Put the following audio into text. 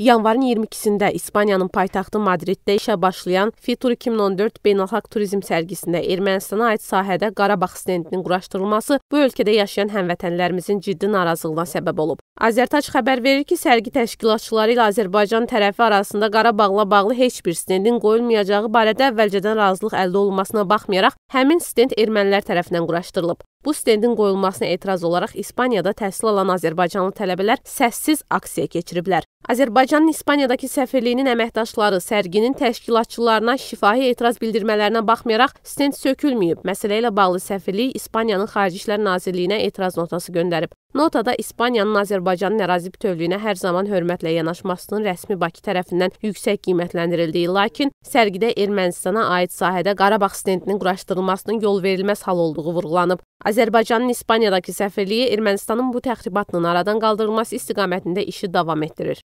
Yanvarın 22-də İspaniyanın paytaxtı Madriddə işə başlayan Fitur 2014 beynəlxalq turizm sərgisində Ermənistana aid sahədə Qarabağ stendinin quraşdırılması bu ölkədə yaşayan həmvətənlərimizin ciddi narazılığına səbəb olub. Azərtac xəbər verir ki, sərgi təşkilatçıları ilə Azərbaycan tərəfi arasında Qarabağla bağlı heç bir stendin qoyulmayacağı barədə əvvəlcədən razılıq əldə olunmasına baxmayaraq, həmin stend ermənilər tərəfindən quraşdırılıb. Bu stendin qoyulmasına etiraz olaraq İspaniyada təhsil alan azərbaycanlı tələbələr səssiz aksiya keçiriblər. Azərbaycanın İspaniyadakı səfirliyinin əməkdaşları sərginin təşkilatçılarına şifahi etiraz bildirmələrinə baxmayaraq stend sökülməyib. Məsələ ilə bağlı səfirlik İspaniyanın Xarici İşlər Nazirliyinə etiraz notası göndərib. Notada İspaniyanın Azərbaycanın ərazi bütövlüyünə hər zaman hörmətlə yanaşmasının rəsmi Bakı tərəfindən yüksək qiymətləndirildiyi, lakin sərgidə Ermənistana aid sahədə Qarabağ stendinin quraşdırılmasının yol verilməz hal olduğu vurğulanıb. Azərbaycanın İspaniyadakı səfirliyi Ermənistanın bu təxribatının aradan qaldırılması istiqamətində işi davam etdirir.